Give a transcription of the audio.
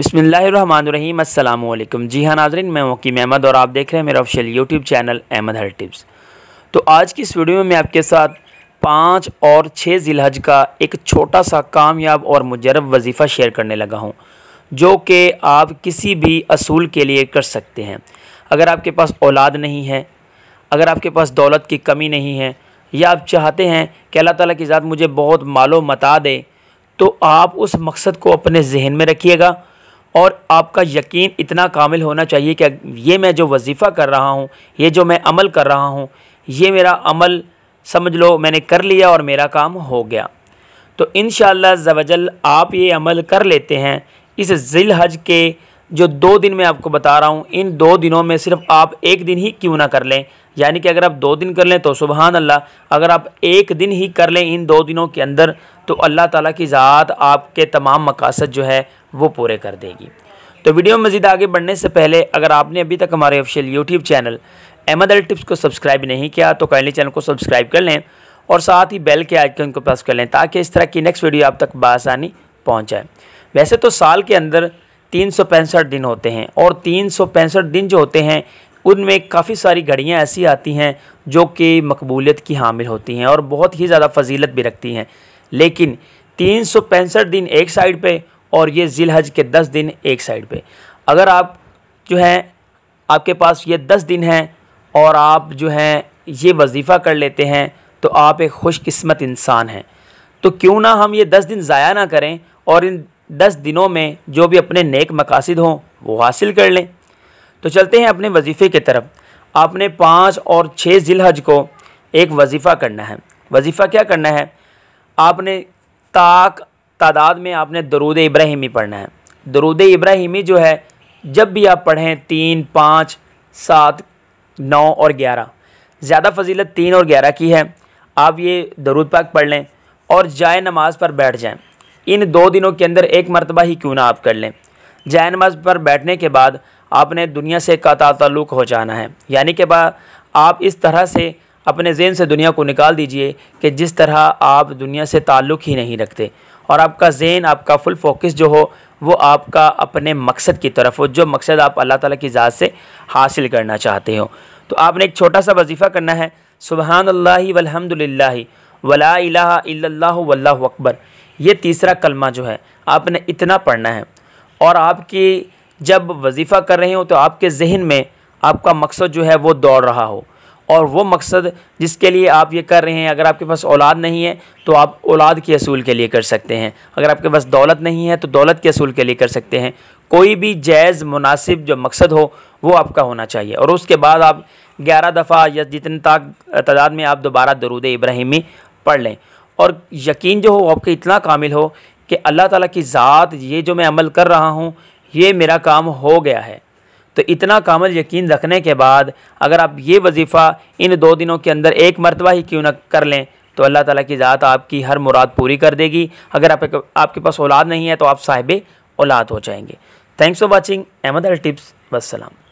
अस्सलाम अल्लाम जी हाँ नाजरीन मैं वकीम अहमद और आप देख रहे हैं मेरा ऑफिशियल यूट्यूब चैनल अहमद हर टिप्स तो आज की इस वीडियो में मैं आपके साथ पाँच और छः जिलहज का एक छोटा सा कामयाब और मुजरब वजीफ़ा शेयर करने लगा हूँ जो कि आप किसी भी असूल के लिए कर सकते हैं अगर आपके पास औलाद नहीं है अगर आपके पास दौलत की कमी नहीं है या आप चाहते हैं कि अल्लाह ताला की ज़ात मुझे बहुत मालो मता दे तो आप उस मकसद को अपने जहन में रखिएगा और आपका यकीन इतना कामिल होना चाहिए कि ये मैं जो वजीफ़ा कर रहा हूँ ये जो मैं अमल कर रहा हूँ ये मेरा अमल समझ लो मैंने कर लिया और मेरा काम हो गया तो इन शवजल आप ये अमल कर लेते हैं इस जिल हज के जो दो दिन मैं आपको बता रहा हूँ इन दो दिनों में सिर्फ आप एक दिन ही क्यों ना कर लें यानी कि अगर आप दो दिन कर लें तो सुबहान अल्लाह अगर आप एक दिन ही कर लें इन दो दिनों के अंदर तो अल्लाह ताला की ज़ात आपके तमाम मकासद जो है वो पूरे कर देगी तो वीडियो में मज़ीद आगे बढ़ने से पहले अगर आपने अभी तक हमारे official YouTube channel Ahmad Al tips को सब्सक्राइब नहीं किया तो काइंडली चैनल को सब्सक्राइब कर लें और साथ ही बेल के आइकन को प्रेस कर लें ताकि इस तरह की नेक्स्ट वीडियो आप तक बसानी पहुँच जाए वैसे तो साल के अंदर तीन दिन होते हैं और तीन दिन जो होते हैं उनमें काफ़ी सारी घड़ियाँ ऐसी आती हैं जो कि मकबूलियत की हामिल होती हैं और बहुत ही ज़्यादा फजीलत भी रखती हैं लेकिन तीन दिन एक साइड पर और ये जिलहज के दस दिन एक साइड पे अगर आप जो हैं आपके पास ये दस दिन हैं और आप जो हैं ये वजीफ़ा कर लेते हैं तो आप एक खुशकस्मत इंसान हैं तो क्यों ना हम ये दस दिन ज़ाया ना करें और इन दस दिनों में जो भी अपने नेक मकासद हों वो हासिल कर लें तो चलते हैं अपने वजीफ़े की तरफ आपने पाँच और छः जिलहज को एक वजीफ़ा करना है वजीफ़ा क्या करना है आपने ताक तादाद में आपने दरूद इब्राहिमी पढ़ना है दरूद इब्राहिमी जो है जब भी आप पढ़ें तीन पाँच सात नौ और ग्यारह ज़्यादा फजीलत तीन और ग्यारह की है आप ये दरूद पाक पढ़ लें और जाए नमाज पर बैठ जाएं इन दो दिनों के अंदर एक मरतबा ही क्यों ना आप कर लें जाए नमाज पर बैठने के बाद आपने दुनिया से कता तल्लुक़ हो जाना है यानी कि आप इस तरह से अपने जेन से दुनिया को निकाल दीजिए कि जिस तरह आप दुनिया से ताल्लुक़ ही नहीं रखते और आपका जेन आपका फुल फोकस जो हो वो आपका अपने मकसद की तरफ हो जो मकसद आप अल्लाह ताला की ज़ात से हासिल करना चाहते हो तो आपने एक छोटा सा वजीफ़ा करना है सुबहान अल्लाह वलहमदिल्ला वला वल्ला अकबर ये तीसरा कलमा जो है आपने इतना पढ़ना है और आपकी जब वजीफ़ा कर रहे हो तो आपके जहन में आपका मकसद जो है वो दौड़ रहा हो और वो मकसद जिसके लिए आप ये कर रहे हैं अगर आपके पास औलाद नहीं है तो आप औलाद के असूल के लिए कर सकते हैं अगर आपके पास दौलत नहीं है तो दौलत के असूल के लिए कर सकते हैं कोई भी जायज़ मुनासिब जो मकसद हो वो आपका होना चाहिए और उसके बाद आप ग्यारह दफ़ा या जितने तक तादाद में आप दोबारा दरूद इब्राहिमी पढ़ लें और यकीन जो हो आपके इतना कामिल हो कि अल्लाह ताला की ज़ात ये जो मैं अमल कर रहा हूँ ये मेरा काम हो गया है तो इतना कामल यकीन रखने के बाद अगर आप ये वजीफ़ा इन दो दिनों के अंदर एक मरतबा ही क्यों न कर लें तो अल्लाह ताला की ज़ात आपकी हर मुराद पूरी कर देगी अगर आप आपके पास औलाद नहीं है तो आप साहिब औलाद हो जाएंगे thanks for watching Ahmad Al tips वसलम